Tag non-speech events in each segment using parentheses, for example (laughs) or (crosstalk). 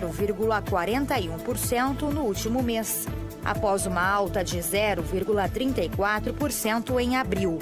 0,41% no último mês, após uma alta de 0,34% em abril.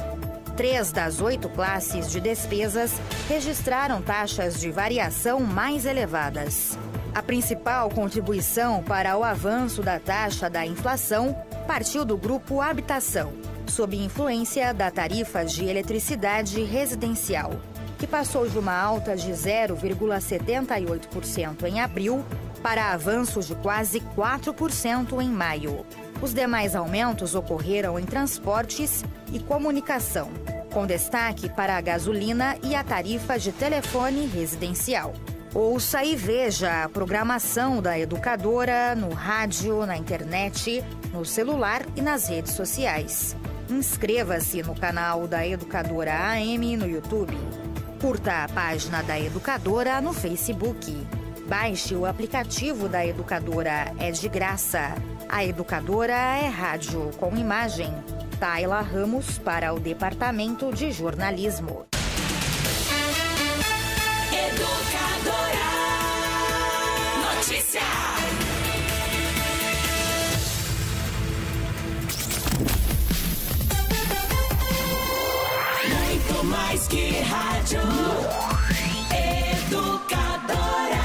Três das oito classes de despesas registraram taxas de variação mais elevadas. A principal contribuição para o avanço da taxa da inflação partiu do grupo Habitação, sob influência da tarifa de eletricidade residencial que passou de uma alta de 0,78% em abril para avanços de quase 4% em maio. Os demais aumentos ocorreram em transportes e comunicação, com destaque para a gasolina e a tarifa de telefone residencial. Ouça e veja a programação da educadora no rádio, na internet, no celular e nas redes sociais. Inscreva-se no canal da Educadora AM no YouTube. Curta a página da Educadora no Facebook. Baixe o aplicativo da Educadora, é de graça. A Educadora é rádio com imagem. Taila Ramos para o Departamento de Jornalismo. Educa mais que rádio. Educadora.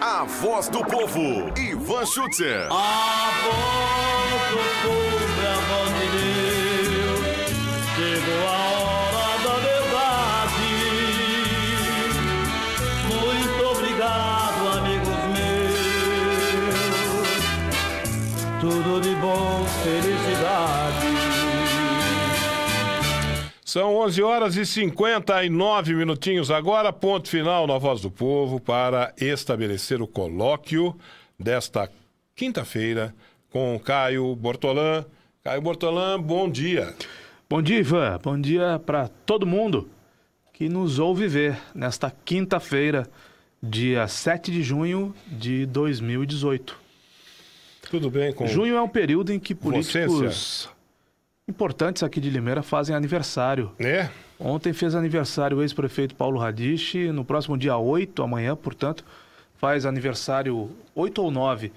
A voz do povo. Ivan Schutzer. A voz do povo é a voz de Deus. Chegou a hora da verdade. Muito obrigado, amigos meus. Tudo de bom. São 11 horas e 59 minutinhos agora, ponto final na Voz do Povo para estabelecer o colóquio desta quinta-feira com Caio Bortolã. Caio Bortolã, bom dia. Bom dia, Ivan. Bom dia para todo mundo que nos ouve ver nesta quinta-feira, dia 7 de junho de 2018. Tudo bem com Junho é um período em que políticos Vocência importantes aqui de Limeira fazem aniversário. É. Ontem fez aniversário o ex-prefeito Paulo Radich, no próximo dia 8, amanhã, portanto, faz aniversário 8 ou 9,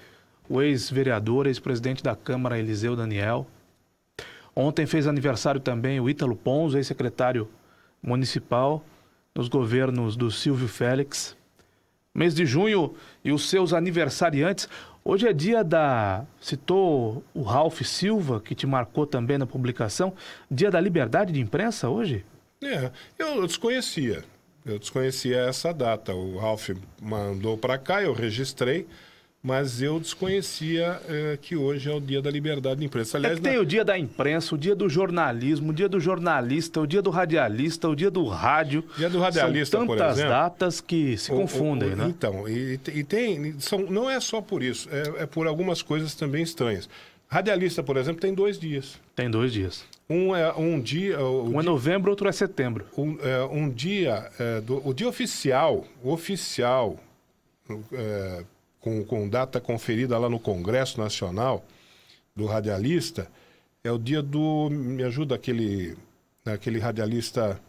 o ex-vereador, ex-presidente da Câmara Eliseu Daniel. Ontem fez aniversário também o Ítalo Pons, ex-secretário municipal nos governos do Silvio Félix. Mês de junho e os seus aniversariantes. Hoje é dia da. Citou o Ralph Silva, que te marcou também na publicação. Dia da liberdade de imprensa hoje? É, eu desconhecia. Eu desconhecia essa data. O Ralph mandou para cá, eu registrei mas eu desconhecia é, que hoje é o dia da liberdade de imprensa. É Aliás, é tem na... o dia da imprensa, o dia do jornalismo, o dia do jornalista, o dia do radialista, o dia do rádio. Dia do radialista, são tantas exemplo, datas que se confundem, o, o, né? Então, e, e, tem, são, não é só por isso, é, é por algumas coisas também estranhas. Radialista, por exemplo, tem dois dias. Tem dois dias. Um é um dia. Um, um é novembro, outro é setembro. Um, é, um dia. É, do, o dia oficial, oficial, é, com, com data conferida lá no Congresso Nacional do Radialista, é o dia do. Me ajuda aquele, né, aquele radialista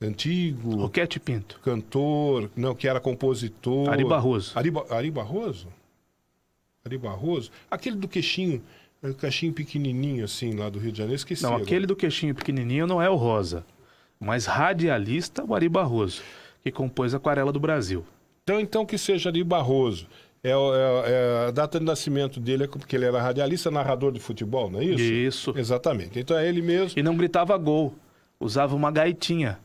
antigo. Roquete Pinto. Cantor, não, que era compositor. Ari Barroso. Ari, Ari Barroso? Ari Barroso? Aquele do queixinho, do é, pequenininho, assim, lá do Rio de Janeiro, esqueci. Não, agora. aquele do queixinho pequenininho não é o Rosa, mas radialista o Ari Barroso, que compôs Aquarela do Brasil. Então, então que seja Ari Barroso. É, é, é, a data de nascimento dele é porque ele era radialista, narrador de futebol, não é isso? Isso. Exatamente. Então é ele mesmo. E não gritava gol, usava uma gaitinha.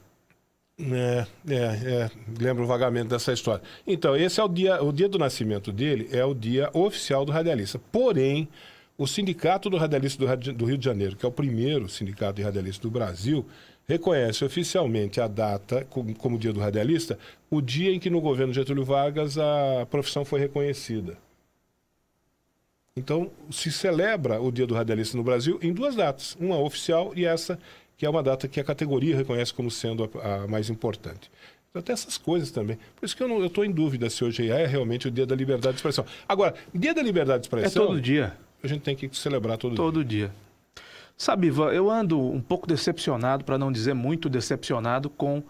É, é, é, lembro vagamente dessa história. Então, esse é o dia, o dia do nascimento dele, é o dia oficial do radialista. Porém, o Sindicato do Radialista do Rio de Janeiro, que é o primeiro sindicato de radialista do Brasil, reconhece oficialmente a data, como dia do radialista, o dia em que no governo Getúlio Vargas a profissão foi reconhecida. Então, se celebra o Dia do Radialista no Brasil em duas datas, uma oficial e essa que é uma data que a categoria reconhece como sendo a, a mais importante. até então, essas coisas também. Por isso que eu estou em dúvida se hoje é realmente o Dia da Liberdade de Expressão. Agora, Dia da Liberdade de é Expressão... É todo dia a gente tem que celebrar todo, todo dia. dia. Sabe, Ivan, eu ando um pouco decepcionado, para não dizer muito decepcionado, com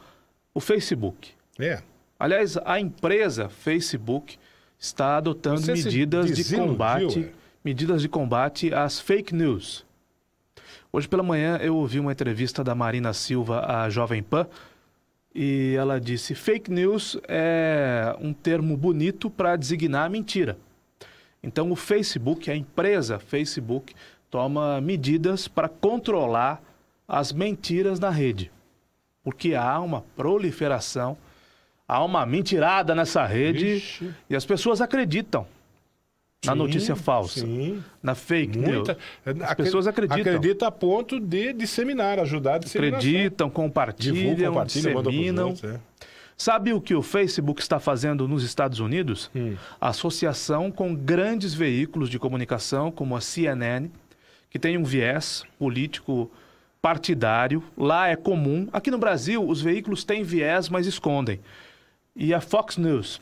o Facebook. É. Aliás, a empresa Facebook está adotando Você medidas de combate, é? medidas de combate às fake news. Hoje pela manhã eu ouvi uma entrevista da Marina Silva à Jovem Pan e ela disse: "Fake news é um termo bonito para designar mentira". Então, o Facebook, a empresa Facebook, toma medidas para controlar as mentiras na rede. Porque há uma proliferação, há uma mentirada nessa rede Ixi. e as pessoas acreditam na notícia falsa, sim. na fake Muita, news. As acre, pessoas acreditam. Acreditam a ponto de disseminar, ajudar a disseminação. Acreditam, compartilham, Divulgam, compartilham disseminam. Outros, é. Sabe o que o Facebook está fazendo nos Estados Unidos? Hum. Associação com grandes veículos de comunicação, como a CNN, que tem um viés político partidário. Lá é comum. Aqui no Brasil, os veículos têm viés, mas escondem. E a Fox News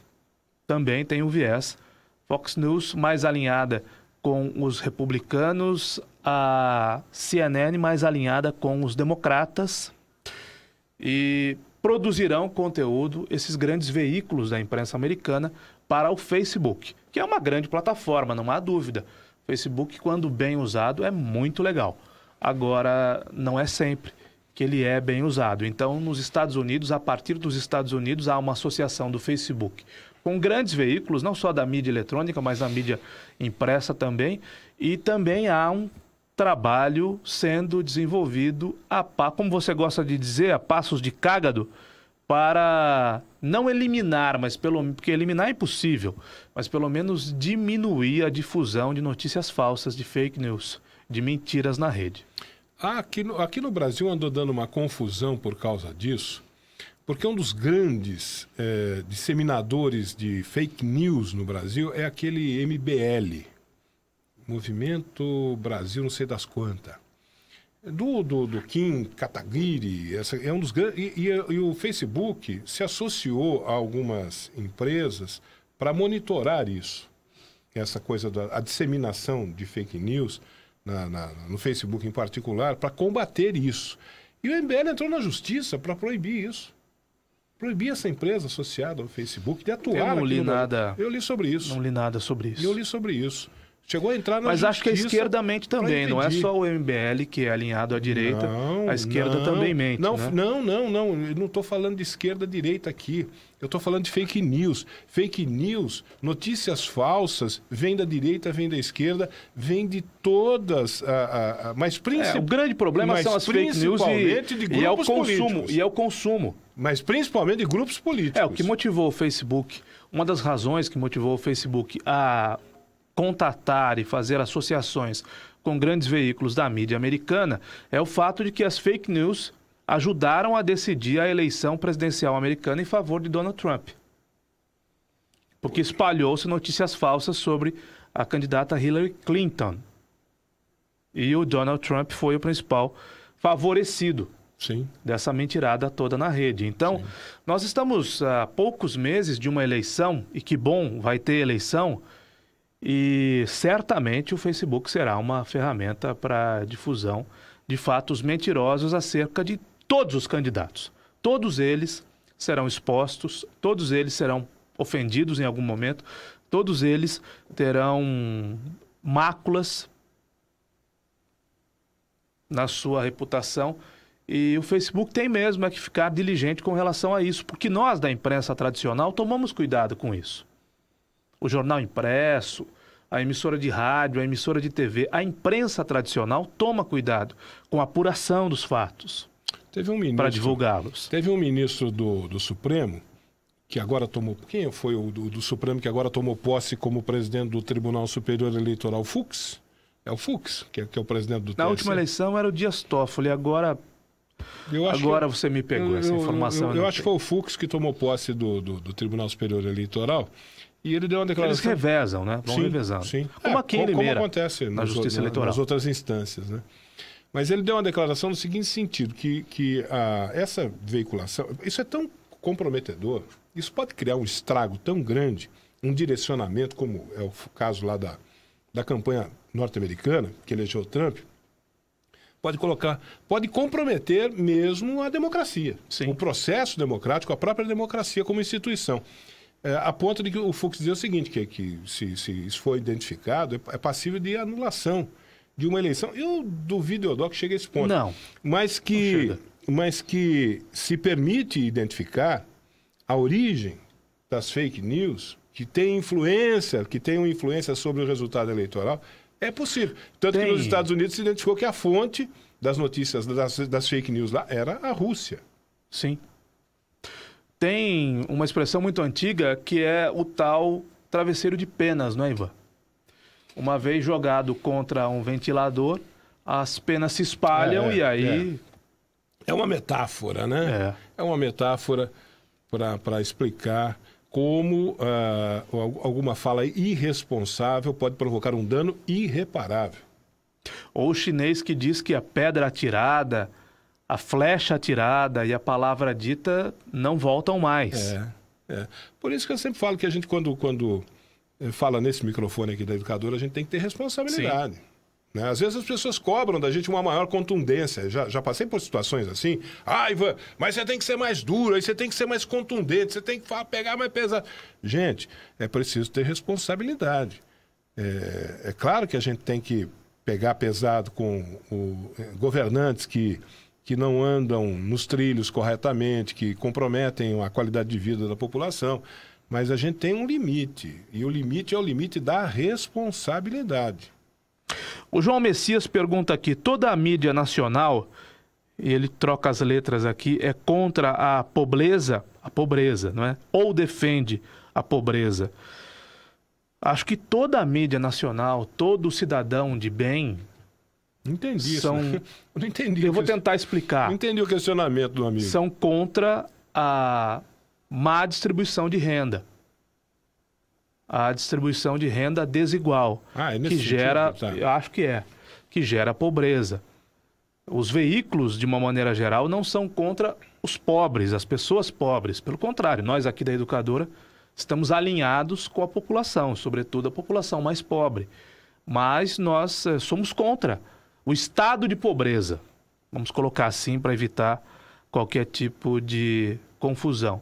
também tem um viés. Fox News mais alinhada com os republicanos, a CNN mais alinhada com os democratas. E produzirão conteúdo esses grandes veículos da imprensa americana para o Facebook, que é uma grande plataforma, não há dúvida. O Facebook, quando bem usado, é muito legal. Agora, não é sempre que ele é bem usado. Então, nos Estados Unidos, a partir dos Estados Unidos, há uma associação do Facebook com grandes veículos, não só da mídia eletrônica, mas da mídia impressa também. E também há um trabalho sendo desenvolvido a como você gosta de dizer, a passos de cágado, para não eliminar, mas pelo porque eliminar é impossível, mas pelo menos diminuir a difusão de notícias falsas, de fake news, de mentiras na rede. Aqui no, aqui no Brasil andou dando uma confusão por causa disso, porque um dos grandes é, disseminadores de fake news no Brasil é aquele MBL, Movimento Brasil, não sei das quantas. Do, do, do Kim Kataguiri, essa, é um dos grandes. E, e, e o Facebook se associou a algumas empresas para monitorar isso. Essa coisa da disseminação de fake news na, na, no Facebook em particular, para combater isso. E o MBL entrou na justiça para proibir isso. Proibir essa empresa associada ao Facebook de atuar. Eu não li no... nada. Eu li sobre isso. Não li nada sobre isso. Eu li sobre isso. Chegou a entrar na Mas acho que a esquerda mente também, não é só o MBL que é alinhado à direita, não, a esquerda não, também mente. Não, né? não, não, não, eu não estou falando de esquerda direita aqui. Eu estou falando de fake news. Fake news, notícias falsas, vem da direita, vem da esquerda, vem de todas. A, a, a mas principalmente. É, o grande problema são as fake news e, de grupos e é o consumo. Políticos. E é o consumo. Mas principalmente de grupos políticos. É, o que motivou o Facebook. Uma das razões que motivou o Facebook a contatar e fazer associações com grandes veículos da mídia americana é o fato de que as fake news ajudaram a decidir a eleição presidencial americana em favor de Donald Trump. Porque espalhou-se notícias falsas sobre a candidata Hillary Clinton. E o Donald Trump foi o principal favorecido Sim. dessa mentirada toda na rede. Então, Sim. nós estamos a poucos meses de uma eleição, e que bom, vai ter eleição e certamente o Facebook será uma ferramenta para difusão de fatos mentirosos acerca de todos os candidatos. Todos eles serão expostos, todos eles serão ofendidos em algum momento, todos eles terão máculas na sua reputação. E o Facebook tem mesmo é que ficar diligente com relação a isso, porque nós da imprensa tradicional tomamos cuidado com isso o jornal impresso, a emissora de rádio, a emissora de TV, a imprensa tradicional toma cuidado com a apuração dos fatos. Teve um ministro para divulgá-los. Teve um ministro do, do Supremo que agora tomou quem foi o do, do, Supremo que agora tomou posse como presidente do Tribunal Superior Eleitoral Fux? É o Fux que é, que é o presidente do. Na TSE. última eleição era o Dias Toffoli, agora agora que, você me pegou eu, essa informação. Eu, eu, né? eu acho que foi o Fux que tomou posse do, do, do Tribunal Superior Eleitoral e ele deu uma declaração. Eles revezam, né? Vão sim, revezando. Sim. Como é, aqui em Limeira. Como acontece na justiça o, né, eleitoral. nas outras instâncias, né? Mas ele deu uma declaração no seguinte sentido, que, que a, essa veiculação, isso é tão comprometedor, isso pode criar um estrago tão grande, um direcionamento, como é o caso lá da, da campanha norte-americana, que elegeu Trump, pode colocar, pode comprometer mesmo a democracia, Sim. o processo democrático, a própria democracia como instituição. É, a ponto de que o Fux dizia o seguinte, que, que se, se isso for identificado, é, é passível de anulação de uma eleição. Eu duvido, Eudó, que chegue a esse ponto. Não. Mas que, não mas que se permite identificar a origem das fake news, que tem influência, que tem uma influência sobre o resultado eleitoral, é possível. Tanto tem. que nos Estados Unidos se identificou que a fonte das notícias das, das fake news lá era a Rússia. Sim tem uma expressão muito antiga que é o tal travesseiro de penas, não é, Ivan? Uma vez jogado contra um ventilador, as penas se espalham é, e aí. É. é. uma metáfora, né? É, é uma metáfora para explicar como uh, alguma fala irresponsável pode provocar um dano irreparável. Ou o chinês que diz que a pedra atirada a flecha atirada e a palavra dita não voltam mais. É, é. Por isso que eu sempre falo que a gente, quando, quando eh, fala nesse microfone aqui da educadora, a gente tem que ter responsabilidade. Sim. Né? Às vezes as pessoas cobram da gente uma maior contundência. Já, já passei por situações assim. Ah, Ivan, mas você tem que ser mais duro, aí você tem que ser mais contundente, você tem que falar, pegar mais pesado. Gente, é preciso ter responsabilidade. É, é claro que a gente tem que pegar pesado com o, eh, governantes que que não andam nos trilhos corretamente, que comprometem a qualidade de vida da população. Mas a gente tem um limite, e o limite é o limite da responsabilidade. O João Messias pergunta aqui: toda a mídia nacional, ele troca as letras aqui, é contra a pobreza, a pobreza, não é? Ou defende a pobreza. Acho que toda a mídia nacional, todo cidadão de bem, não entendi isso. Né? (laughs) Não entendi. Eu vou tentar explicar. Não entendi o questionamento do amigo. São contra a má distribuição de renda. A distribuição de renda desigual. Ah, é nesse que sentido, gera, tá. eu acho que é, que gera pobreza. Os veículos, de uma maneira geral, não são contra os pobres, as pessoas pobres. Pelo contrário, nós aqui da Educadora estamos alinhados com a população, sobretudo a população mais pobre. Mas nós eh, somos contra o estado de pobreza. Vamos colocar assim para evitar qualquer tipo de confusão.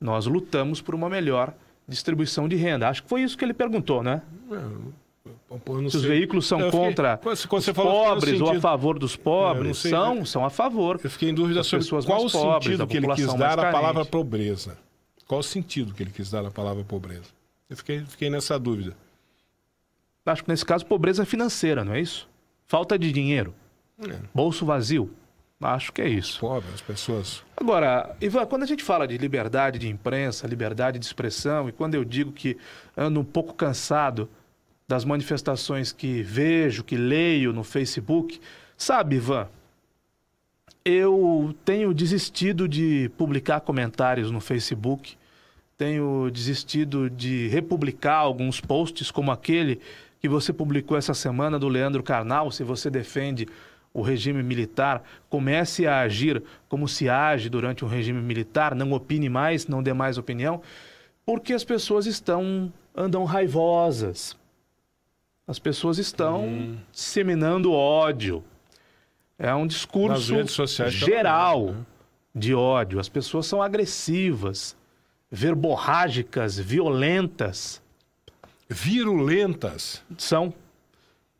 Nós lutamos por uma melhor distribuição de renda. Acho que foi isso que ele perguntou, né? É, Se os veículos são contra os falou, pobres ou a favor dos é, pobres, sei, né? são, né? são a favor. Eu fiquei em dúvida sobre pessoas qual o pobres, sentido que ele quis dar à palavra pobreza. Qual o sentido que ele quis dar à palavra pobreza? Eu fiquei, fiquei nessa dúvida. Acho que nesse caso, pobreza financeira, não é isso? Falta de dinheiro. É. Bolso vazio. Acho que é isso. Pobre, as pessoas. Agora, Ivan, quando a gente fala de liberdade de imprensa, liberdade de expressão, e quando eu digo que ando um pouco cansado das manifestações que vejo, que leio no Facebook, sabe, Ivan, eu tenho desistido de publicar comentários no Facebook, tenho desistido de republicar alguns posts como aquele que você publicou essa semana do Leandro Carnal, se você defende o regime militar, comece a agir como se age durante um regime militar, não opine mais, não dê mais opinião, porque as pessoas estão andam raivosas. As pessoas estão hum. disseminando ódio. É um discurso geral também, né? de ódio. As pessoas são agressivas, verborrágicas, violentas virulentas são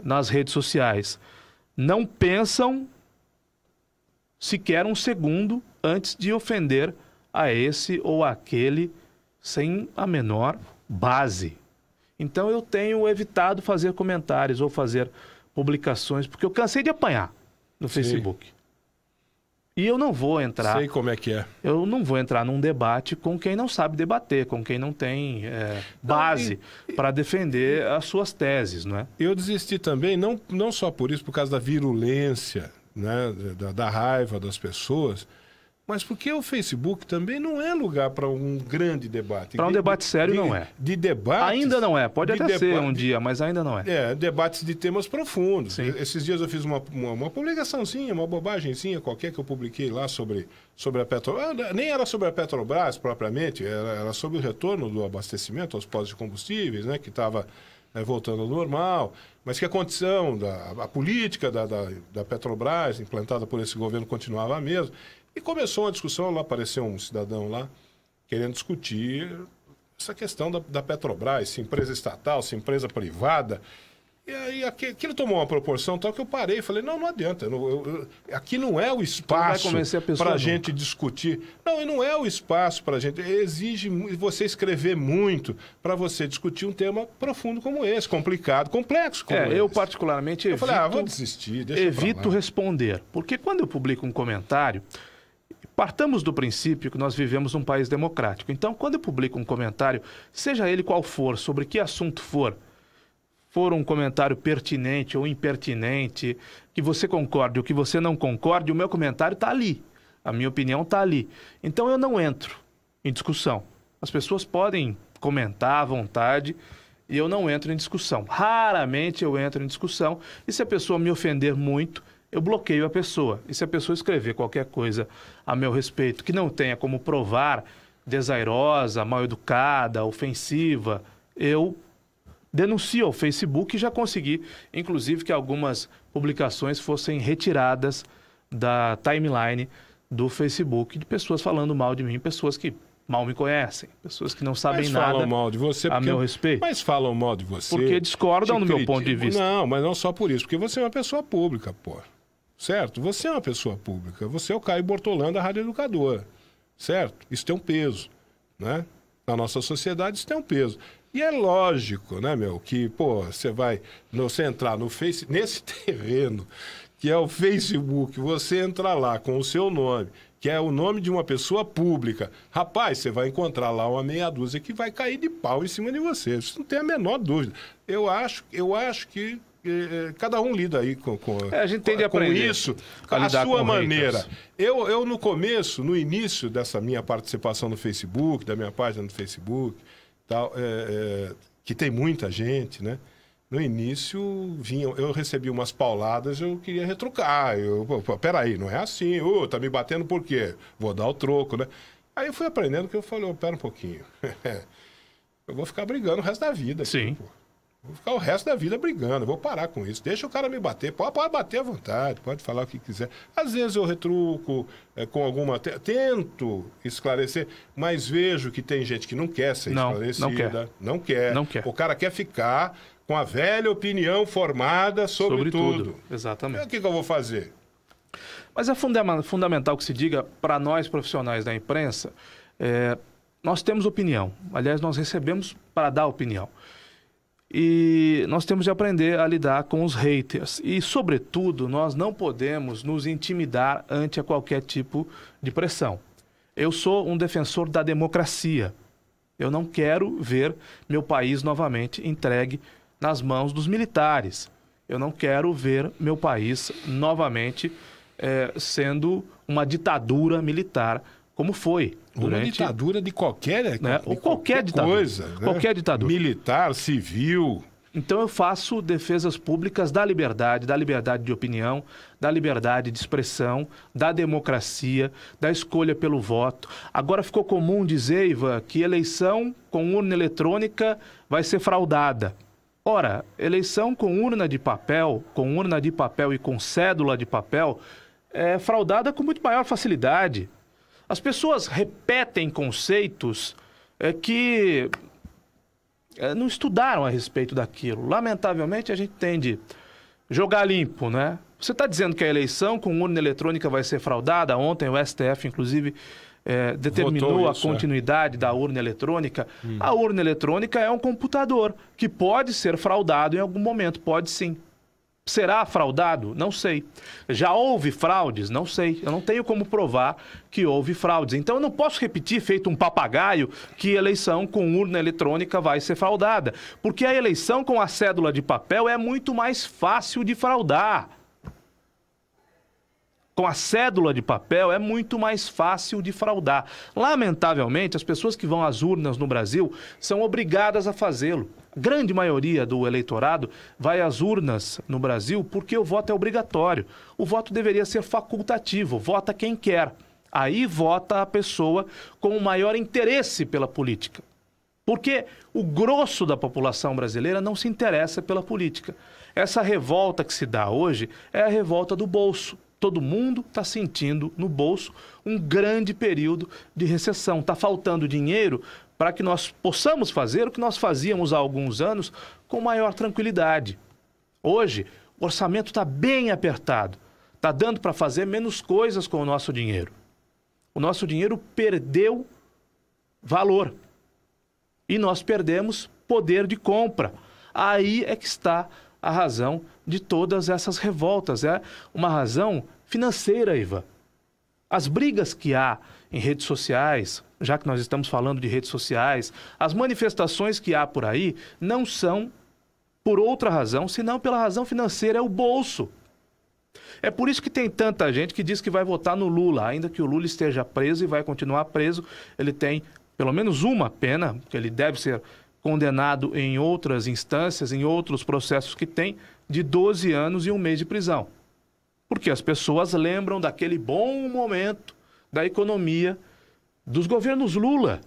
nas redes sociais. Não pensam sequer um segundo antes de ofender a esse ou aquele sem a menor base. Então eu tenho evitado fazer comentários ou fazer publicações, porque eu cansei de apanhar no Sim. Facebook. E eu não vou entrar. Sei como é que é. Eu não vou entrar num debate com quem não sabe debater, com quem não tem é, base para defender as suas teses, não é? Eu desisti também, não, não só por isso, por causa da virulência, né, da, da raiva das pessoas, mas porque o Facebook também não é lugar para um grande debate. Para um debate sério, de, não é. De debates. Ainda não é. Pode até ser um dia, mas ainda não é. É, debates de temas profundos. Sim. Esses dias eu fiz uma, uma, uma publicaçãozinha, uma bobagemzinha qualquer que eu publiquei lá sobre, sobre a Petrobras. Ah, nem era sobre a Petrobras propriamente, era, era sobre o retorno do abastecimento aos postos de combustíveis, né, que estava né, voltando ao normal, mas que a condição, da, a política da, da, da Petrobras, implantada por esse governo, continuava a mesma. E começou uma discussão, lá apareceu um cidadão lá, querendo discutir essa questão da, da Petrobras, se empresa estatal, se empresa privada. E aí aquilo tomou uma proporção tal que eu parei e falei, não, não adianta. Eu, eu, aqui não é o então espaço para a gente discutir. Não, e não é o espaço para a gente. Exige você escrever muito para você discutir um tema profundo como esse, complicado, complexo como é, esse. Eu particularmente evito, falei, ah, vou desistir, evito responder. Porque quando eu publico um comentário Partamos do princípio que nós vivemos num país democrático. Então, quando eu publico um comentário, seja ele qual for, sobre que assunto for, for um comentário pertinente ou impertinente, que você concorde ou que você não concorde, o meu comentário está ali. A minha opinião está ali. Então, eu não entro em discussão. As pessoas podem comentar à vontade e eu não entro em discussão. Raramente eu entro em discussão. E se a pessoa me ofender muito, eu bloqueio a pessoa. E se a pessoa escrever qualquer coisa a meu respeito que não tenha como provar desairosa, mal educada, ofensiva, eu denuncio ao Facebook e já consegui, inclusive, que algumas publicações fossem retiradas da timeline do Facebook de pessoas falando mal de mim, pessoas que mal me conhecem, pessoas que não sabem mas nada falam mal de você porque, a meu respeito. Mas falam mal de você. Porque discordam do meu ponto de vista. Não, mas não só por isso, porque você é uma pessoa pública, pô certo? Você é uma pessoa pública, você é o Caio Bortolã da Rádio Educadora, certo? Isso tem um peso, né? Na nossa sociedade isso tem um peso. E é lógico, né, meu, que, pô, você vai, você entrar no Face, nesse (laughs) terreno, que é o Facebook, você entra lá com o seu nome, que é o nome de uma pessoa pública. Rapaz, você vai encontrar lá uma meia dúzia que vai cair de pau em cima de você. Isso não tem a menor dúvida. Eu acho, eu acho que eh, cada um lida aí com, com, é, a gente tende com, a isso, a, a sua maneira. Eu, eu, no começo, no início dessa minha participação no Facebook, da minha página no Facebook, tal, é, é, que tem muita gente, né? No início, vinha, eu recebi umas pauladas, eu queria retrucar. Eu, peraí, não é assim. Uh, tá me batendo por quê? Vou dar o troco, né? Aí eu fui aprendendo que eu falei, oh, pera um pouquinho. (laughs) eu vou ficar brigando o resto da vida. Aqui, Sim. Pô. Vou ficar o resto da vida brigando, vou parar com isso. Deixa o cara me bater, pode, pode bater à vontade, pode falar o que quiser. Às vezes eu retruco é, com alguma. Tento esclarecer, mas vejo que tem gente que não quer ser não, esclarecida, não quer. não quer. Não quer. O cara quer ficar com a velha opinião formada sobre, sobre tudo. tudo. Exatamente. O que, que eu vou fazer? Mas é funda fundamental que se diga para nós profissionais da imprensa: é, nós temos opinião. Aliás, nós recebemos para dar opinião. E nós temos de aprender a lidar com os haters. E, sobretudo, nós não podemos nos intimidar ante a qualquer tipo de pressão. Eu sou um defensor da democracia. Eu não quero ver meu país novamente entregue nas mãos dos militares. Eu não quero ver meu país novamente eh, sendo uma ditadura militar como foi durante uma ditadura de qualquer né? né, de ou qualquer, qualquer ditadura, coisa, né? qualquer ditadura militar, civil. Então eu faço defesas públicas da liberdade, da liberdade de opinião, da liberdade de expressão, da democracia, da escolha pelo voto. Agora ficou comum dizer, Ivan, que eleição com urna eletrônica vai ser fraudada. Ora, eleição com urna de papel, com urna de papel e com cédula de papel, é fraudada com muito maior facilidade. As pessoas repetem conceitos é, que é, não estudaram a respeito daquilo. Lamentavelmente, a gente tende jogar limpo, né? Você está dizendo que a eleição com urna eletrônica vai ser fraudada? Ontem o STF, inclusive, é, determinou isso, a é. continuidade é. da urna eletrônica. Hum. A urna eletrônica é um computador que pode ser fraudado em algum momento, pode sim. Será fraudado? Não sei. Já houve fraudes? Não sei. Eu não tenho como provar que houve fraudes. Então eu não posso repetir, feito um papagaio, que eleição com urna eletrônica vai ser fraudada. Porque a eleição com a cédula de papel é muito mais fácil de fraudar com a cédula de papel é muito mais fácil de fraudar. Lamentavelmente, as pessoas que vão às urnas no Brasil são obrigadas a fazê-lo. Grande maioria do eleitorado vai às urnas no Brasil porque o voto é obrigatório. O voto deveria ser facultativo, vota quem quer. Aí vota a pessoa com o maior interesse pela política. Porque o grosso da população brasileira não se interessa pela política. Essa revolta que se dá hoje é a revolta do bolso. Todo mundo está sentindo no bolso um grande período de recessão. Está faltando dinheiro para que nós possamos fazer o que nós fazíamos há alguns anos com maior tranquilidade. Hoje, o orçamento está bem apertado. Está dando para fazer menos coisas com o nosso dinheiro. O nosso dinheiro perdeu valor. E nós perdemos poder de compra. Aí é que está a razão de todas essas revoltas. É uma razão financeira, Iva. As brigas que há em redes sociais, já que nós estamos falando de redes sociais, as manifestações que há por aí não são por outra razão, senão pela razão financeira, é o bolso. É por isso que tem tanta gente que diz que vai votar no Lula, ainda que o Lula esteja preso e vai continuar preso, ele tem pelo menos uma pena, que ele deve ser condenado em outras instâncias, em outros processos que tem, de 12 anos e um mês de prisão. Porque as pessoas lembram daquele bom momento da economia dos governos Lula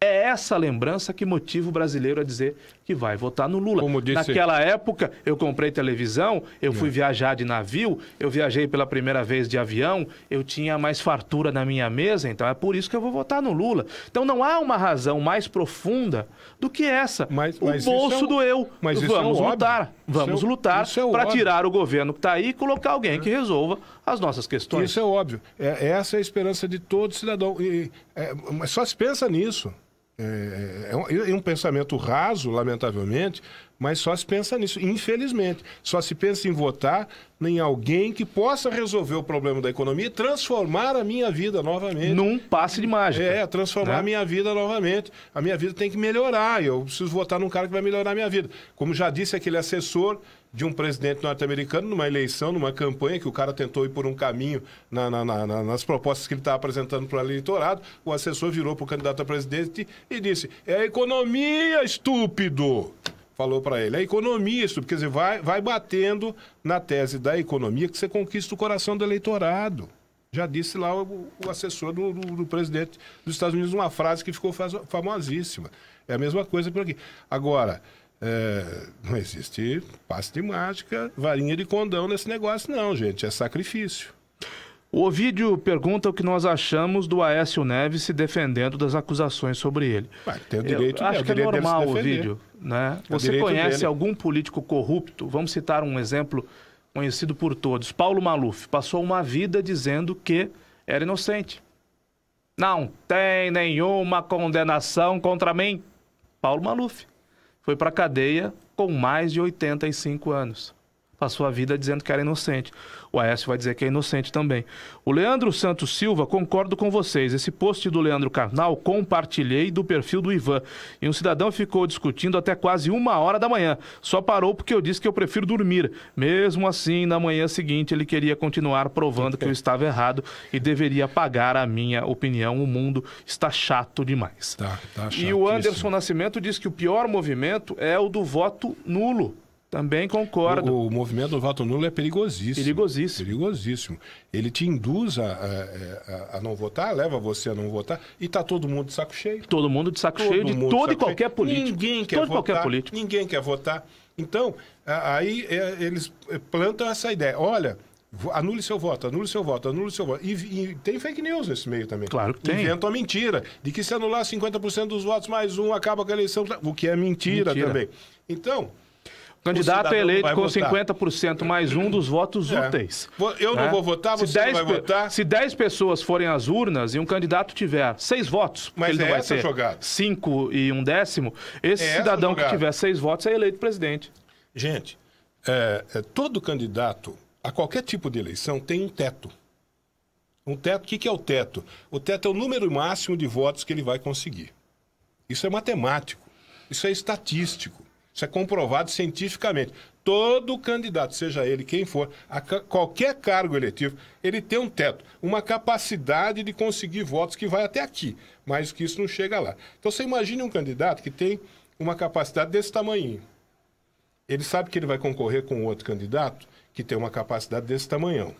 é essa lembrança que motiva o brasileiro a dizer que vai votar no Lula. Como disse... Naquela época, eu comprei televisão, eu fui é. viajar de navio, eu viajei pela primeira vez de avião, eu tinha mais fartura na minha mesa, então é por isso que eu vou votar no Lula. Então não há uma razão mais profunda do que essa. Mas, mas o é bolso é um... do eu. Mas é vamos é um lutar. Óbvio. Vamos isso é lutar para tirar o governo que está aí e colocar alguém que resolva as nossas questões. Isso é óbvio. É, essa é a esperança de todo cidadão. E, é, mas só se pensa nisso. É, é, é um, pensamento raso, lamentavelmente, mas só se pensa nisso, infelizmente. Só se pensa em votar em alguém que possa resolver o problema da economia e transformar a minha vida novamente. Num passe de mágica. É, transformar né? a minha vida novamente. A minha vida tem que melhorar, eu preciso votar num cara que vai melhorar a minha vida. Como já disse aquele assessor de um presidente norte-americano numa eleição, numa campanha, que o cara tentou ir por um caminho na, na, na, nas propostas que ele estava apresentando para o eleitorado. O assessor virou para o candidato a presidente e disse: É a economia, estúpido! Falou para ele, é a economia, estúpido. Quer dizer, vai, vai batendo na tese da economia que você conquista o coração do eleitorado. Já disse lá o, o assessor do, do, do, presidente dos Estados Unidos uma frase que ficou famosíssima. É a mesma coisa por aqui. Agora, é, não existe passe de mágica, varinha de condão nesse negócio, não, gente. É sacrifício. O vídeo pergunta o que nós achamos do Aécio Neves se defendendo das acusações sobre ele. tem o direito, Eu, acho é, que é normal, Ovídio. Né? É Você conhece dele. algum político corrupto? Vamos citar um exemplo conhecido por todos. Paulo Maluf passou uma vida dizendo que era inocente. Não tem nenhuma condenação contra mim. Paulo Maluf foi para a cadeia com mais de 85 anos passou a vida dizendo que era inocente. O Aécio vai dizer que é inocente também. O Leandro Santos Silva, concordo com vocês. Esse post do Leandro Carnal compartilhei do perfil do Ivan. E um cidadão ficou discutindo até quase uma hora da manhã. Só parou porque eu disse que eu prefiro dormir. Mesmo assim, na manhã seguinte, ele queria continuar provando que eu estava errado e deveria pagar a minha opinião. O mundo está chato demais. Tá, tá e o Anderson Nascimento diz que o pior movimento é o do voto nulo. Também concordo. O, o, movimento do voto nulo é perigosíssimo. Perigosíssimo. Perigosíssimo. Ele te induz a, a, a não votar, leva você a não votar, e está todo mundo de saco cheio. Todo mundo de saco todo cheio de todo e qualquer político. Ninguém quer todo votar. Qualquer político. Ninguém quer votar. Então, aí é, eles plantam essa ideia. Olha, Anule seu voto, anule seu voto, anule seu voto. E, e, tem fake news nesse meio também. Claro que tem. Inventam a mentira de que se anular 50% dos votos mais um, acaba com a eleição, o que é mentira, mentira. também. Então, Candidato é eleito com votar. 50% mais um dos votos é. úteis. Eu não né? vou votar, você se 10, vai votar. Se 10 pessoas forem às urnas e um candidato tiver 6 votos, Mas ele é não vai ser 5 e um décimo, esse é cidadão que tiver 6 votos é eleito presidente. Gente, é, é, todo candidato a qualquer tipo de eleição tem um teto. Um teto, o que, que é o teto? O teto é o número máximo de votos que ele vai conseguir. Isso é matemático, isso é estatístico. Isso é comprovado cientificamente. Todo candidato, seja ele quem for, a qualquer cargo eletivo, ele tem um teto, uma capacidade de conseguir votos que vai até aqui, mas que isso não chega lá. Então você imagine um candidato que tem uma capacidade desse tamanho. Ele sabe que ele vai concorrer com outro candidato que tem uma capacidade desse tamanho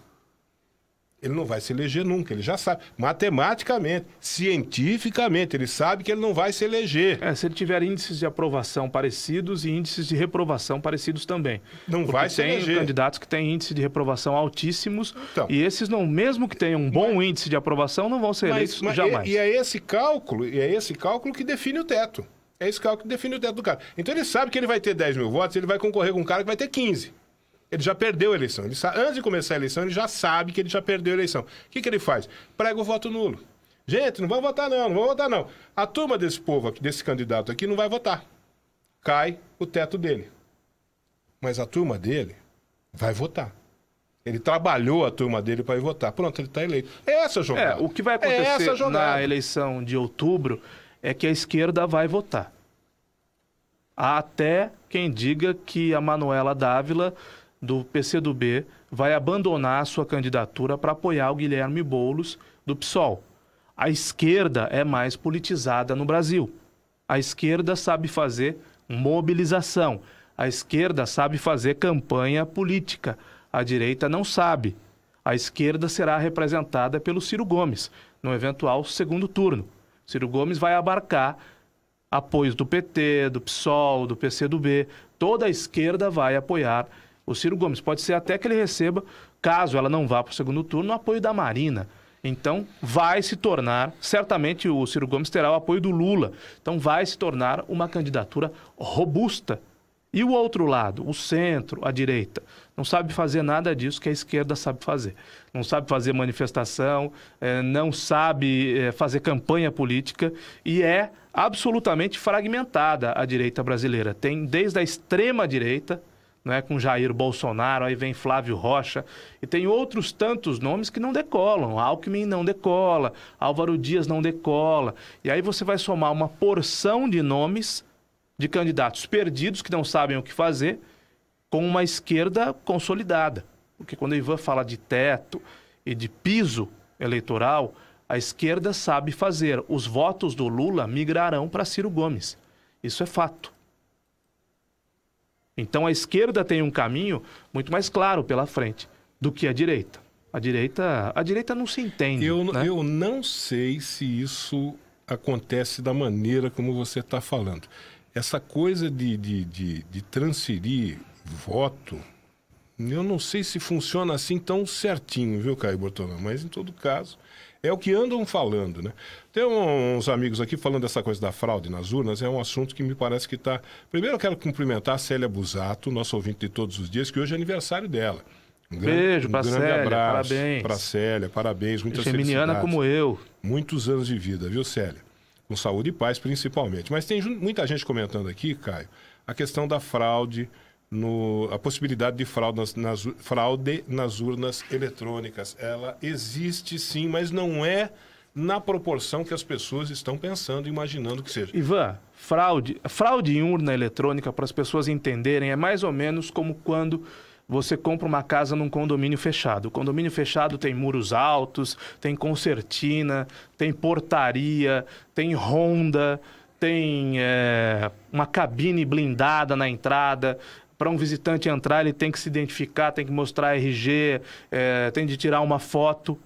ele não vai se eleger nunca, ele já sabe. Matematicamente, cientificamente, ele sabe que ele não vai se eleger. É, se ele tiver índices de aprovação parecidos e índices de reprovação parecidos também. Não Porque vai se tem eleger. candidatos que têm índices de reprovação altíssimos então, e esses não, mesmo que tenham um bom mas, índice de aprovação, não vão ser mas, eleitos mas jamais. E, e é esse cálculo, e é esse cálculo que define o teto. É esse cálculo que define o teto do cara. Então ele sabe que ele vai ter 10 mil votos, ele vai concorrer com um cara que vai ter 15. Ele já perdeu a eleição. Ele sa... Antes de começar a eleição, ele já sabe que ele já perdeu a eleição. O que, que ele faz? Prega o voto nulo. Gente, não vão votar não, não vão votar não. A turma desse povo, aqui, desse candidato aqui, não vai votar. Cai o teto dele. Mas a turma dele vai votar. Ele trabalhou a turma dele para ir votar. Pronto, ele está eleito. É essa a jogada. É, o que vai é acontecer é na eleição de outubro é que a esquerda vai votar. até quem diga que a Manuela Dávila do PCdoB vai abandonar a sua candidatura para apoiar o Guilherme Boulos do PSOL. A esquerda é mais politizada no Brasil. A esquerda sabe fazer mobilização. A esquerda sabe fazer campanha política. A direita não sabe. A esquerda será representada pelo Ciro Gomes no eventual segundo turno. Ciro Gomes vai abarcar apoios do PT, do PSOL, do PCdoB. Toda a esquerda vai apoiar o Ciro Gomes. Pode ser até que ele receba, caso ela não vá para o segundo turno, o apoio da Marina. Então, vai se tornar, certamente o Ciro Gomes terá o apoio do Lula. Então, vai se tornar uma candidatura robusta. E o outro lado, o centro, a direita, não sabe fazer nada disso que a esquerda sabe fazer. Não sabe fazer manifestação, eh, não sabe eh, fazer campanha política e é absolutamente fragmentada a direita brasileira. Tem desde a extrema direita né, com Jair Bolsonaro, aí vem Flávio Rocha, e tem outros tantos nomes que não decolam. Alckmin não decola, Álvaro Dias não decola. E aí você vai somar uma porção de nomes de candidatos perdidos que não sabem o que fazer com uma esquerda consolidada. Porque quando o Ivan fala de teto e de piso eleitoral, a esquerda sabe fazer. Os votos do Lula migrarão para Ciro Gomes. Isso é fato. Então a esquerda tem um caminho muito mais claro pela frente do que a direita. A direita, a direita não se entende. Eu, né? eu não sei se isso acontece da maneira como você está falando. Essa coisa de, de, de, de transferir voto, eu não sei se funciona assim tão certinho, viu, Caio Bortolão? Mas em todo caso, é o que andam falando, né? Tem uns amigos aqui falando dessa coisa da fraude nas urnas, é um assunto que me parece que está... Primeiro eu quero cumprimentar a Célia Busato, nosso ouvinte de todos os dias, que hoje é aniversário dela. Um Beijo, grande, um grande Célia, abraço parabéns. para Célia, parabéns, muitas Geminiana como eu. Muitos anos de vida, viu, Célia? Com saúde e paz, principalmente. Mas tem muita gente comentando aqui, Caio, a questão da fraude no, a possibilidade de fraude nas, nas, fraude nas urnas eletrônicas. Ela existe sim, mas não é na proporção que as pessoas estão pensando, e imaginando que seja. Ivan, fraude, fraude em urna eletrônica, para as pessoas entenderem, é mais ou menos como quando você compra uma casa num condomínio fechado. O condomínio fechado tem muros altos, tem concertina, tem portaria, tem ronda, tem é, uma cabine blindada na entrada, para um visitante entrar, ele tem que se identificar, tem que mostrar RG, é, tem de tirar uma foto.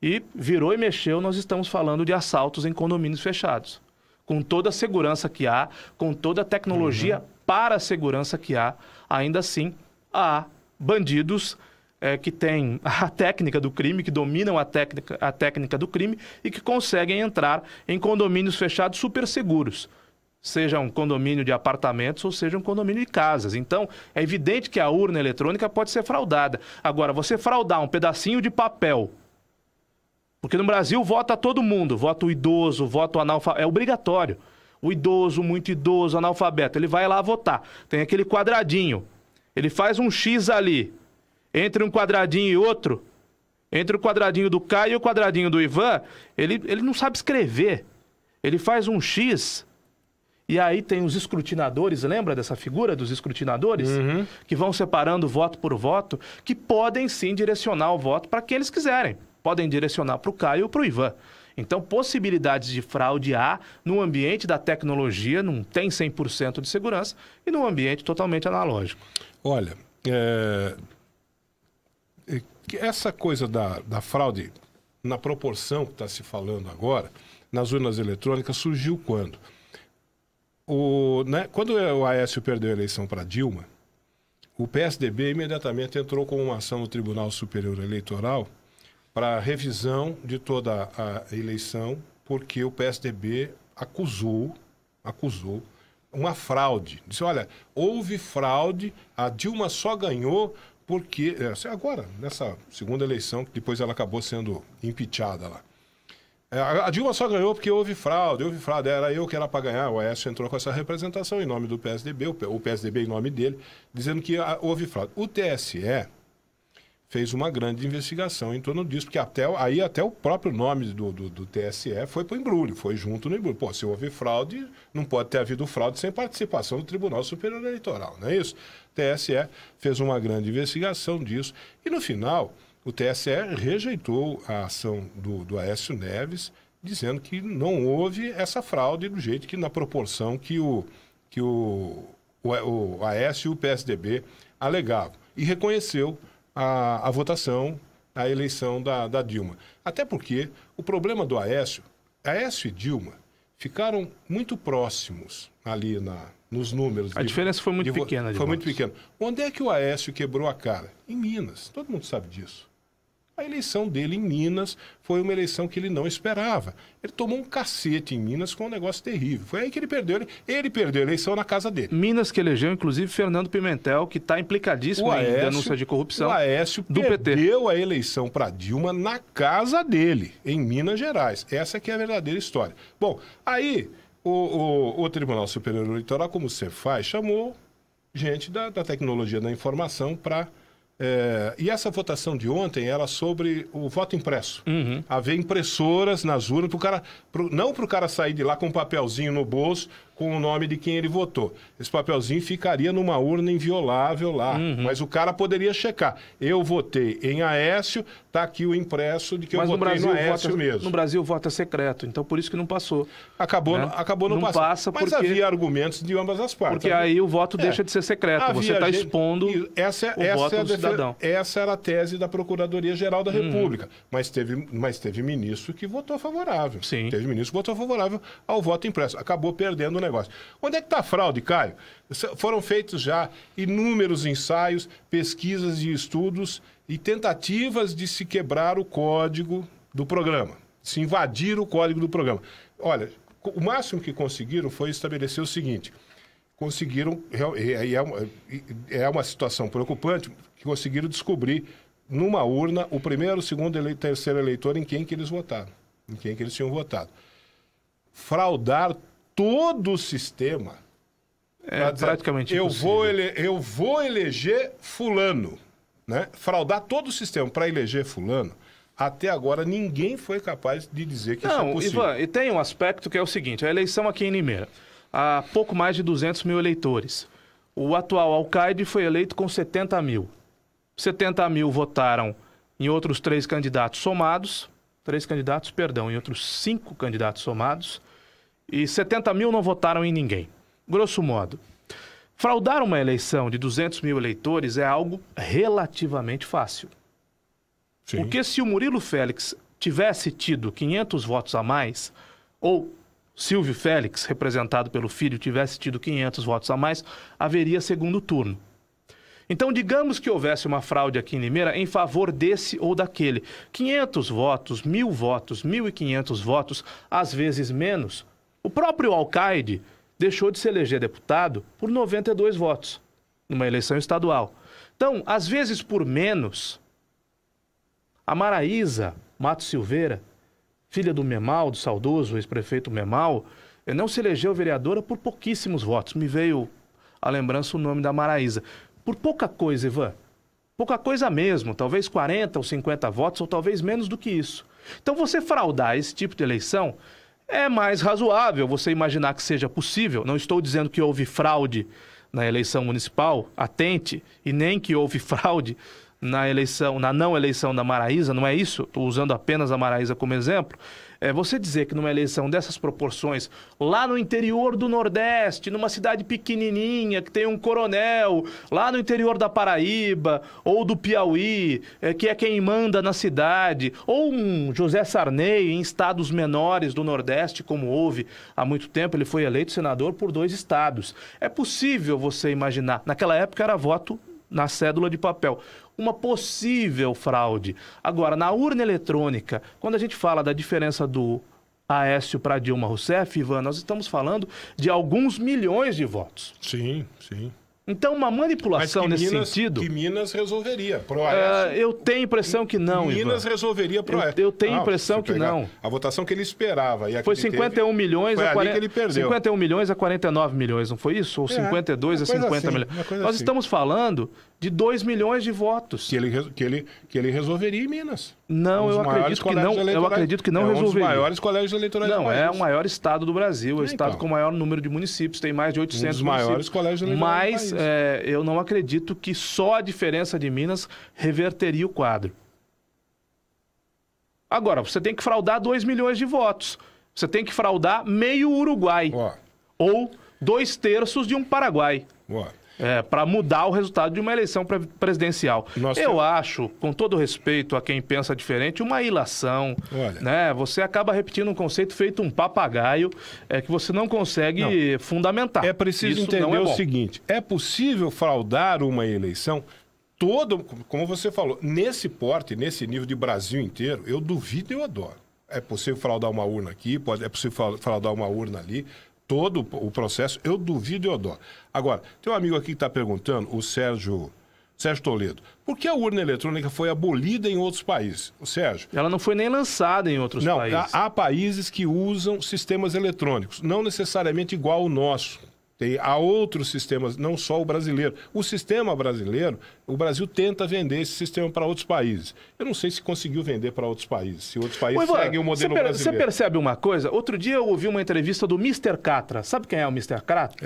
E virou e mexeu, nós estamos falando de assaltos em condomínios fechados. Com toda a segurança que há, com toda a tecnologia uhum. para a segurança que há, ainda assim há bandidos é, que têm a técnica do crime, que dominam a técnica, a técnica do crime e que conseguem entrar em condomínios fechados super seguros seja um condomínio de apartamentos ou seja um condomínio de casas. Então, é evidente que a urna eletrônica pode ser fraudada. Agora, você fraudar um pedacinho de papel. Porque no Brasil vota todo mundo, vota o idoso, vota o analfabeto, é obrigatório. O idoso, muito idoso, analfabeto, ele vai lá votar. Tem aquele quadradinho. Ele faz um X ali. Entre um quadradinho e outro, entre o quadradinho do Caio e o quadradinho do Ivan, ele, ele não sabe escrever. Ele faz um X e aí tem os escrutinadores, lembra dessa figura dos escrutinadores? Uhum. Que vão separando voto por voto, que podem sim direcionar o voto para quem eles quiserem. Podem direcionar para o Caio ou para o Ivan. Então, possibilidades de fraude há no ambiente da tecnologia, não tem 100% de segurança, e no ambiente totalmente analógico. Olha, é... é essa coisa da, da fraude, na proporção que está se falando agora, nas urnas eletrônicas, surgiu quando? o, né, quando o Aécio perdeu a eleição para Dilma, o PSDB imediatamente entrou com uma ação no Tribunal Superior Eleitoral para revisão de toda a eleição, porque o PSDB acusou, acusou uma fraude. Disse, olha, houve fraude, a Dilma só ganhou porque eh, agora nessa segunda eleição que depois ela acabou sendo impeachada lá. É, a Dilma só ganhou porque houve fraude, houve fraude. Era eu que era para ganhar. O Aécio entrou com essa representação em nome do PSDB, o PSDB em nome dele, dizendo que ah, houve fraude. O TSE fez uma grande investigação em torno disso, porque até, aí até o próprio nome do, do, do TSE foi para o embrulho, foi junto no embrulho. Pô, se houve fraude, não pode ter havido fraude sem participação do Tribunal Superior Eleitoral, não é isso? O TSE fez uma grande investigação disso. E no final o TSE rejeitou a ação do, do Aécio Neves, dizendo que não houve essa fraude do jeito que na proporção que o, que o, o, o Aécio e o PSDB alegavam. E reconheceu a, a votação, a eleição da, da Dilma. Até porque o problema do Aécio, Aécio e Dilma ficaram muito próximos ali na, nos números. A de, diferença foi muito de, pequena. De foi votos. muito pequena. Onde é que o Aécio quebrou a cara? Em Minas. Todo mundo sabe disso. A eleição dele em Minas foi uma eleição que ele não esperava. Ele tomou um cacete em Minas com um negócio terrível. Foi aí que ele perdeu. Ele, ele perdeu a eleição na casa dele. Minas que elegeu, inclusive, Fernando Pimentel, que está implicadíssimo Aécio, em denúncia de corrupção. O Aécio do perdeu PT. a eleição para Dilma na casa dele, em Minas Gerais. Essa que é a verdadeira história. Bom, aí o, o, o Tribunal Superior Eleitoral, como você faz, chamou gente da, da tecnologia da informação para é, e essa votação de ontem era sobre o voto impresso. Uhum. Haver impressoras nas urnas, pro cara, pro, não para o cara sair de lá com um papelzinho no bolso, com o nome de quem ele votou. Esse papelzinho ficaria numa urna inviolável lá, uhum. mas o cara poderia checar. Eu votei em Aécio, tá aqui o impresso de que mas eu votei no, Brasil, no Aécio vota, mesmo. No Brasil voto é secreto, então por isso que não passou. Acabou, né? acabou não, não passando. passa porque... Mas havia argumentos de ambas as partes. Porque aí o voto é. deixa de ser secreto, havia você está gente... expondo essa, é- o essa voto é do cidadão. Essa era a tese da Procuradoria-Geral da uhum. República, mas teve, mas teve ministro que votou favorável. Sim. Teve ministro que votou favorável ao voto impresso. Acabou perdendo o negócio negócio. Onde é que está a fraude, Caio? Foram feitos já inúmeros ensaios, pesquisas e estudos e tentativas de se quebrar o código do programa, se invadir o código do programa. Olha, o máximo que conseguiram foi estabelecer o seguinte: conseguiram, é e é uma situação preocupante, que conseguiram descobrir numa urna o primeiro, o segundo e terceiro eleitor em quem que eles votaram, em quem que eles tinham votado. Fraudar todo o sistema. É dizer, praticamente eu vou, ele, eu vou eleger fulano, né? Fraudar todo o sistema para eleger fulano. Até agora ninguém foi capaz de dizer que Não, isso é possível. Ivan, e tem um aspecto que é o seguinte, a eleição aqui em Limeira, há pouco mais de 200 mil eleitores. O atual Alcaide foi eleito com 70 mil. 70 mil votaram em outros três candidatos somados, três candidatos, perdão, em outros cinco candidatos somados, e 70 mil não votaram em ninguém. Grosso modo. Fraudar uma eleição de 200 mil eleitores é algo relativamente fácil. Sim. Porque se o Murilo Félix tivesse tido 500 votos a mais, ou Silvio Félix, representado pelo filho, tivesse tido 500 votos a mais, haveria segundo turno. Então, digamos que houvesse uma fraude aqui em Limeira em favor desse ou daquele. 500 votos, 1.000 votos, 1.500 votos, às vezes menos, o próprio Alcaide deixou de se eleger deputado por 92 votos numa eleição estadual. Então, às vezes por menos, a Maraísa Mato Silveira, filha do Memal, do saudoso ex-prefeito Memal, eh, não se elegeu vereadora por pouquíssimos votos. Me veio a lembrança o nome da Maraísa. Por pouca coisa, Ivan. Pouca coisa mesmo, talvez 40 ou 50 votos, ou talvez menos do que isso. Então, você fraudar esse tipo de eleição é mais razoável você imaginar que seja possível. Não estou dizendo que houve fraude na eleição municipal, atente, e nem que houve fraude na eleição, na não eleição da Maraísa, não é isso? Estou usando apenas a Maraísa como exemplo. É, você dizer que numa eleição dessas proporções, lá no interior do Nordeste, numa cidade pequenininha, que tem um coronel, lá no interior da Paraíba ou do Piauí, é, que é quem manda na cidade, ou um José Sarney em estados menores do Nordeste, como houve há muito tempo, ele foi eleito senador por dois estados. É possível você imaginar. Naquela época era voto na cédula de papel uma possível fraude. Agora, na urna eletrônica, quando a gente fala da diferença do Aécio para Dilma Rousseff, Ivan, nós estamos falando de alguns milhões de votos. Sim, sim. Então, uma manipulação nesse Minas, sentido. Que Minas resolveria. É, eu tenho impressão que não. Minas Ivan. resolveria pro eu, eu tenho a ah, impressão que não. A votação que ele esperava. E foi 51 teve, milhões foi a 40, que ele perdeu. 51 milhões a 49 milhões, não foi isso? Ou é, 52 a 50 assim, milhões. Nós assim. estamos falando de 2 milhões de votos. Que ele, que, ele, que ele resolveria em Minas. Não, eu acredito que não. Eu acredito que não é um resolveria. Um dos maiores colégios eleitorais Não, é o maior estado do Brasil, é o é, estado então. com o maior número de municípios, tem mais de 800 um maiores colégios eleitorais. Mas do país. É, eu não acredito que só a diferença de Minas reverteria o quadro. Agora, você tem que fraudar 2 milhões de votos. Você tem que fraudar meio Uruguai. Ou dois terços de um Paraguai. Oh é, para mudar o resultado de uma eleição pre presidencial. Nossa. Eu acho, com todo respeito a quem pensa diferente, uma ilação. Olha. Né? Você acaba repetindo um conceito feito um papagaio é, que você não consegue não. fundamentar. É preciso Isso entender é o seguinte: é possível fraudar uma eleição? Todo, como você falou, nesse porte, nesse nível de Brasil inteiro, eu duvido e eu adoro. É possível fraudar uma urna aqui, pode, é possível fraudar uma urna ali, todo o processo, eu duvido e eu Agora, tem um amigo aqui que está perguntando, o Sérgio. Sérgio Toledo, por que a urna eletrônica foi abolida em outros países? O Sérgio. Ela não foi nem lançada em outros não, países. Não, há, há países que usam sistemas eletrônicos, não necessariamente igual ao nosso. Tem, há outros sistemas, não só o brasileiro. O sistema brasileiro o Brasil tenta vender esse sistema para outros países. Eu não sei se conseguiu vender para outros países, se outros países Oi, Ivan, seguem o modelo você brasileiro. Você percebe uma coisa? Outro dia eu ouvi uma entrevista do Mr. Catra. Sabe quem é o Mr. Catra?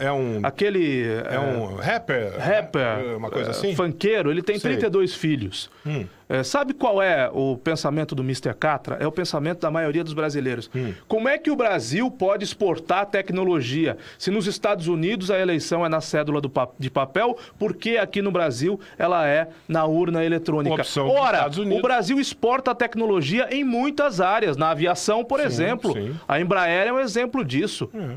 É um, é um aquele é, é um rapper, rapper, é, uma coisa é, assim. Funkeiro, ele tem sei. 32 filhos. Hum. É, sabe qual é o pensamento do Mr. Catra? É o pensamento da maioria dos brasileiros. Hum. Como é que o Brasil pode exportar tecnologia se nos Estados Unidos a eleição é na cédula do, de papel, que aqui no Brasil Brasil, ela é na urna eletrônica. Opção Ora, o Brasil exporta tecnologia em muitas áreas. Na aviação, por sim, exemplo. Sim. A Embraer é um exemplo disso. É.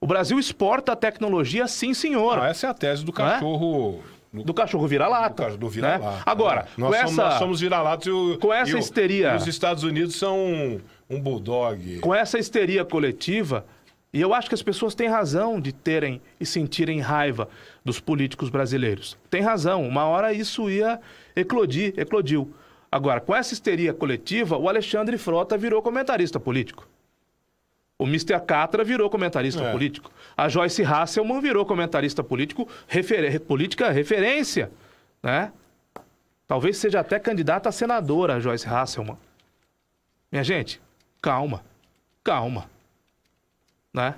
O Brasil exporta tecnologia, sim, senhor. Ah, essa é a tese do é? cachorro. No, do cachorro vira-lata. Do, do né? vira-lata. Né? Agora, nós, com somos, essa, nós somos vira-latas e o, com essa e o, histeria. os Estados Unidos são um, um bulldog. Com essa histeria coletiva, e eu acho que as pessoas têm razão de terem e sentirem raiva dos políticos brasileiros. Tem razão, uma hora isso ia eclodir, eclodiu. Agora, com essa histeria coletiva, o Alexandre Frota virou comentarista político. O Mr. Catra virou comentarista é. político. A Joyce Hasselman virou comentarista político, refer... política referência, né? Talvez seja até candidata a senadora, a Joyce Hasselman. Minha gente, calma, calma né?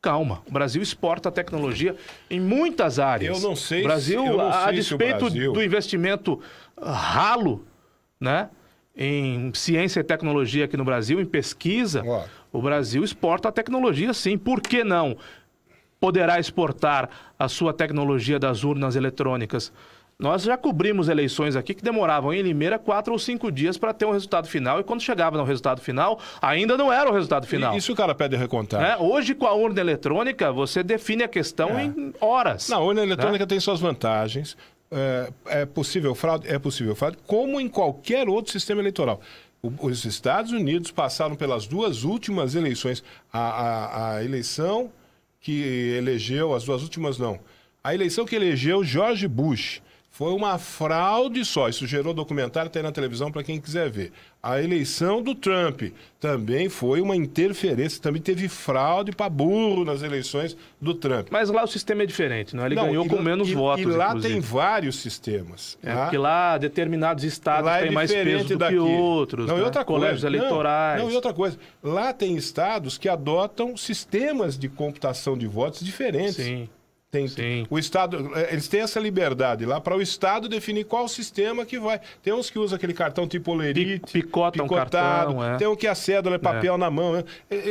Calma, o Brasil exporta tecnologia em muitas áreas. Eu não sei. O Brasil, se, a, a despeito Brasil... do investimento ralo, né? em ciência e tecnologia aqui no Brasil, em pesquisa, Ué. o Brasil exporta a tecnologia sim. Por que não poderá exportar a sua tecnologia das urnas eletrônicas? Nós já cobrimos eleições aqui que demoravam em Limeira quatro ou cinco dias para ter um resultado final e quando chegava no resultado final, ainda não era o resultado final. E isso o cara pede recontagem. É, hoje, com a urna eletrônica, você define a questão é. em horas. Não, a urna né? eletrônica né? tem suas vantagens. É, é, possível fraude? É possível fraude, como em qualquer outro sistema eleitoral. os Estados Unidos passaram pelas duas últimas eleições. A, a, a eleição que elegeu, as duas últimas não. A eleição que elegeu George Bush foi uma fraude só. Isso gerou documentário, até na televisão para quem quiser ver. A eleição do Trump também foi uma interferência, também teve fraude para burro nas eleições do Trump. Mas lá o sistema é diferente, não? Né? Ele não, ganhou e, com menos e, votos. E lá inclusive. tem vários sistemas. É, tá? Porque lá determinados estados lá é têm mais peso do daqui. que outros. Não, né? e outra coisa. Colégios eleitorais. Não, não, e outra coisa. Lá tem estados que adotam sistemas de computação de votos diferentes. Sim. Tem, tem O Estado, é, eles têm essa liberdade lá para o Estado definir qual sistema que vai. Tem uns que usam aquele cartão tipo lerite, picota picotado, um cartão, é. tem um que é a cédula é, é. papel é. na mão. Né?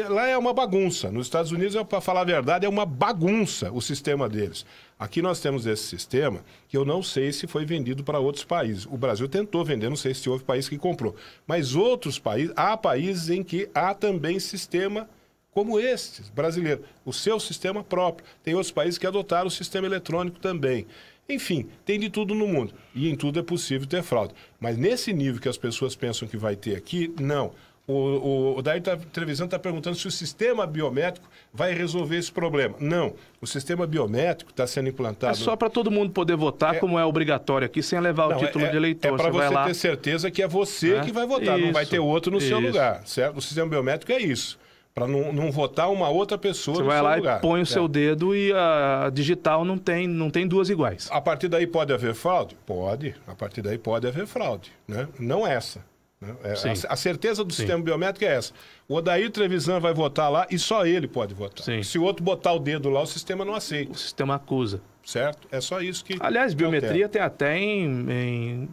Lá é uma bagunça. Nos Estados Unidos, é, para falar a verdade, é uma bagunça o sistema deles. Aqui nós temos esse sistema que eu não sei se foi vendido para outros países. O Brasil tentou vender, não sei se houve país que comprou. Mas outros países, há países em que há também sistema como este brasileiro, o seu sistema próprio. Tem outros países que adotaram o sistema eletrônico também. Enfim, tem de tudo no mundo. E em tudo é possível ter fraude. Mas nesse nível que as pessoas pensam que vai ter aqui, não. O, o, o Daí tá, Trevisan está perguntando se o sistema biométrico vai resolver esse problema. Não. O sistema biométrico está sendo implantado. É só para todo mundo poder votar, é... como é obrigatório aqui, sem levar não, o título é, de eleitor. É para você, você ter certeza que é você é? que vai votar, isso, não vai ter outro no isso. seu lugar. Certo? O sistema biométrico é isso para não, não, votar uma outra pessoa Você vai lá e põe o é. seu dedo e a digital não tem, não tem duas iguais. A partir daí pode haver fraude? Pode. A partir daí pode haver fraude. Né? Não essa. Né? É, a, a, certeza do Sim. sistema biométrico é essa. O Odair Trevisan vai votar lá e só ele pode votar. Sim. Se o outro botar o dedo lá, o sistema não aceita. O sistema acusa. Certo? É só isso que. Aliás, biometria altera. tem até em, em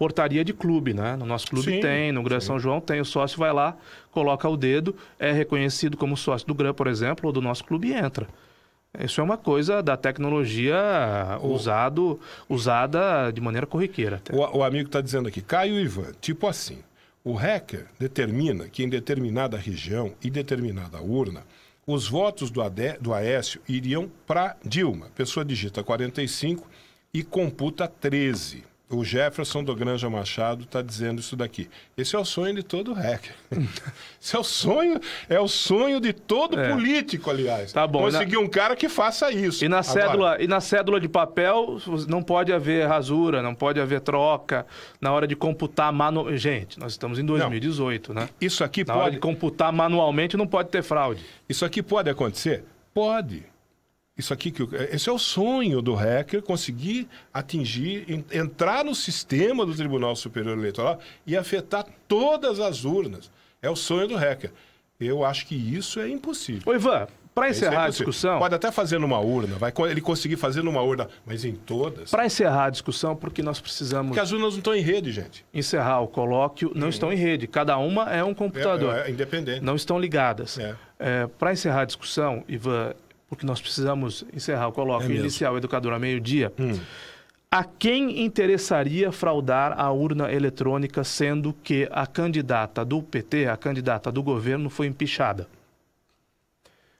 portaria de clube, né? No nosso clube sim, tem, no Gran São João tem, o sócio vai lá, coloca o dedo, é reconhecido como sócio do Grã, por exemplo, ou do nosso clube e entra. Isso é uma coisa da tecnologia o... usado, usada de maneira corriqueira. O, o, amigo está dizendo aqui, Caio Ivan, tipo assim, o hacker determina que em determinada região e determinada urna, os votos do, Ade, do Aécio iriam para Dilma. A pessoa digita 45 e computa 13 o Jefferson do Granja Machado está dizendo isso daqui. Esse é o sonho de todo hacker. (laughs) Esse é o sonho, é o sonho de todo é. político, aliás. Tá bom. Conseguir na... um cara que faça isso. E na cédula, e na cédula de papel não pode haver rasura, não pode haver troca na hora de computar manualmente. gente, nós estamos em 2018, não. né? Isso aqui na pode hora de computar manualmente não pode ter fraude. Isso aqui pode acontecer? Pode. Isso aqui que é, esse é o sonho do hacker conseguir atingir, entrar no sistema do Tribunal Superior Eleitoral e afetar todas as urnas. É o sonho do hacker. Eu acho que isso é impossível. Ô, Ivan, para é encerrar é a discussão. Pode até fazer numa urna, vai ele conseguir fazer numa urna, mas em todas. Para encerrar a discussão, porque nós precisamos. Porque as urnas não estão em rede, gente. Encerrar o colóquio, não estão em rede. Cada uma é um computador. É, é, é independente. Não estão ligadas. É. Para encerrar a discussão, Ivan, porque nós precisamos encerrar. Coloca é inicial educadora meio-dia. Hum. A quem interessaria fraudar a urna eletrônica, sendo que a candidata do PT, a candidata do governo, foi empichada?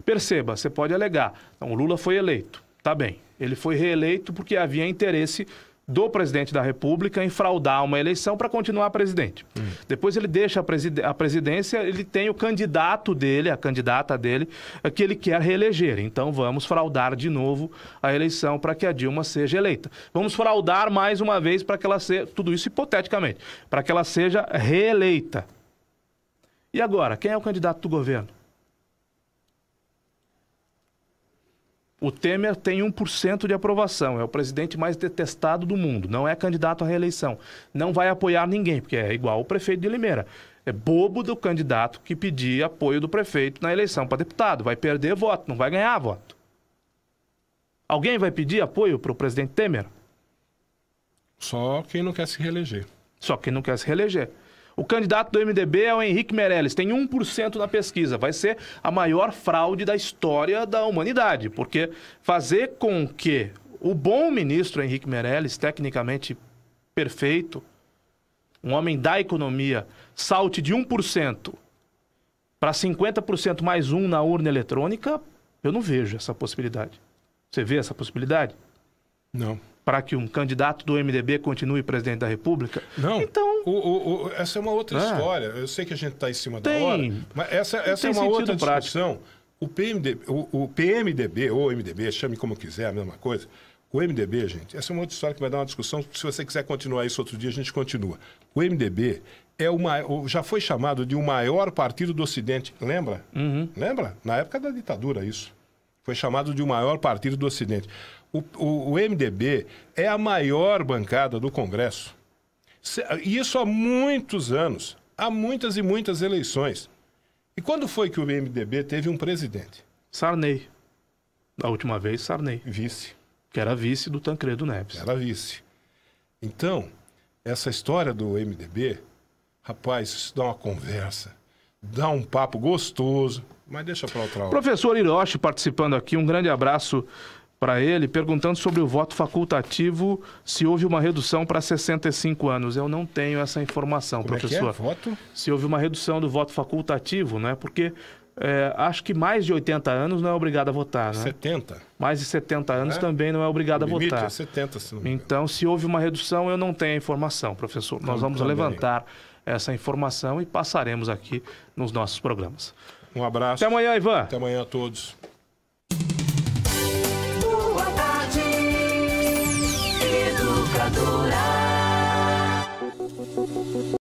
Perceba, você pode alegar. Então, o Lula foi eleito. Tá bem. Ele foi reeleito porque havia interesse do presidente da República fraudar uma eleição para continuar presidente. Hum. Depois ele deixa a, preside a, presidência, ele tem o candidato dele, a candidata dele, é, que ele quer reeleger. Então vamos fraudar de novo a eleição para que a Dilma seja eleita. Vamos fraudar mais uma vez para que ela seja, tudo isso hipoteticamente, para que ela seja reeleita. E agora, quem é o candidato do governo? O Temer tem 1% de aprovação, é o presidente mais detestado do mundo, não é candidato à reeleição. Não vai apoiar ninguém, porque é igual o prefeito de Limeira. É bobo do candidato que pedir apoio do prefeito na eleição para deputado. Vai perder voto, não vai ganhar voto. Alguém vai pedir apoio para o presidente Temer? Só quem não quer se reeleger. Só quem não quer se reeleger. O candidato do MDB é o Henrique Meirelles, tem 1% na pesquisa. Vai ser a maior fraude da história da humanidade, porque fazer com que o bom ministro Henrique Meirelles, tecnicamente perfeito, um homem da economia, salte de 1% para 50% mais um na urna eletrônica, eu não vejo essa possibilidade. Você vê essa possibilidade? Não. Para que um candidato do MDB continue presidente da República? Não. Então o, o, o, essa é uma outra ah. história. Eu sei que a gente está em cima tem. da hora, mas essa, essa é uma outra discussão. O, PMDB, o, o PMDB, ou MDB, chame como quiser, a mesma coisa. O MDB, gente, essa é uma outra história que vai dar uma discussão. Se você quiser continuar isso outro dia, a gente continua. O MDB é uma, já foi chamado de o maior partido do Ocidente. Lembra? Uhum. Lembra? Na época da ditadura, isso. Foi chamado de o maior partido do Ocidente. o, o, o MDB é a maior bancada do Congresso isso há muitos anos, há muitas e muitas eleições. E quando foi que o MDB teve um presidente? Sarney. Da última vez, Sarney. Vice. Que era vice do Tancredo Neves. Era vice. Então, essa história do MDB, rapaz, isso dá uma conversa, dá um papo gostoso, mas deixa para outra hora. Professor Hiroshi participando aqui, um grande abraço para ele perguntando sobre o voto facultativo, se houve uma redução para 65 anos. Eu não tenho essa informação, Como professor. É que é? Voto? Se houve uma redução do voto facultativo, né? Porque é, acho que mais de 80 anos não é obrigado a votar, né? 70. Mais de 70 anos é? também não é obrigado o a é votar. É 70, se não me então, se houve uma redução, eu não tenho a informação, professor. Nós então, vamos também. Tá levantar essa informação e passaremos aqui nos nossos programas. Um abraço. Até amanhã, Ivan. Até amanhã a todos. madura.